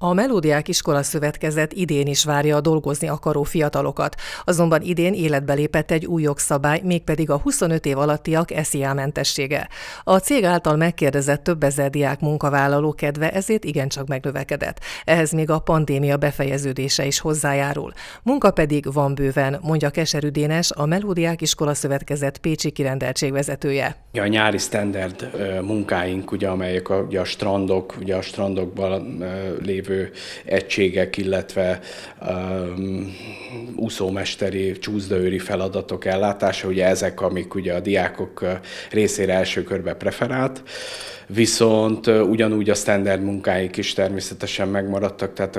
A Melódiák Iskola Szövetkezet idén is várja a dolgozni akaró fiatalokat, azonban idén életbe lépett egy új jogszabály, mégpedig a 25 év alattiak SZIA mentessége. A cég által megkérdezett több ezer diák munkavállaló kedve ezért igencsak megnövekedett. Ehhez még a pandémia befejeződése is hozzájárul. Munka pedig van bőven, mondja Keserű Dénes, a Melódiák Iskola Szövetkezet Pécsi kirendeltség vezetője. A nyári standard munkáink, ugye, amelyek a, ugye a strandok, ugye a strandokban lévő lévő egységek, illetve um, úszómesteri, csúszdaőri feladatok ellátása, ugye ezek, amik ugye a diákok uh, részére első körbe preferált viszont ugyanúgy a standard munkáik is természetesen megmaradtak, tehát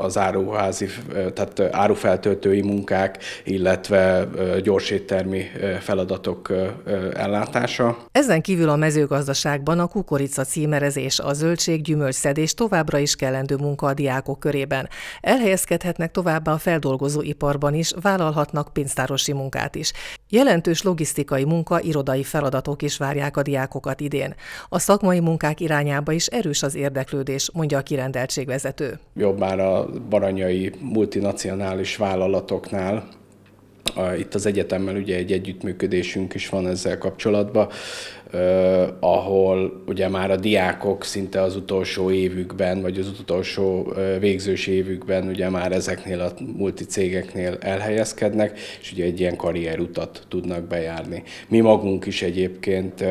az áruházi, tehát árufeltöltői munkák, illetve gyorséttermi feladatok ellátása. Ezen kívül a mezőgazdaságban a kukorica címerezés, a gyümölcs szedés továbbra is kellendő munka a diákok körében. Elhelyezkedhetnek továbbá a feldolgozó iparban is, vállalhatnak pénztárosi munkát is. Jelentős logisztikai munka, irodai feladatok is várják a diákokat idén. A szakmai munkák irányába is erős az érdeklődés, mondja a kirendeltségvezető. Jobb már a baranyai multinacionális vállalatoknál, itt az egyetemmel ugye egy együttműködésünk is van ezzel kapcsolatban, ahol ugye már a diákok szinte az utolsó évükben, vagy az utolsó végzős évükben ugye már ezeknél a multicégeknél elhelyezkednek, és ugye egy ilyen karrierutat tudnak bejárni. Mi magunk is egyébként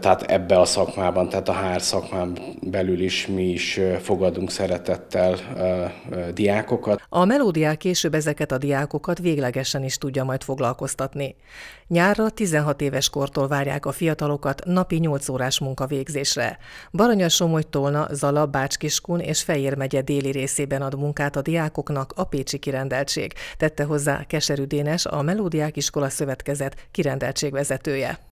tehát ebbe a szakmában, tehát a HR szakmán belül is mi is fogadunk szeretettel diákokat. A melódiák később ezeket a diákokat véglegesen is tudja majd foglalkoztatni. Nyárra 16 éves kortól várják a fiatalokat napi 8 órás munkavégzésre. Baranya Somogy Tolna, Zala, Bácskiskun és Fejér megye déli részében ad munkát a diákoknak a Pécsi kirendeltség, tette hozzá Keserű Dénes, a Melódiák Iskola Szövetkezet kirendeltségvezetője.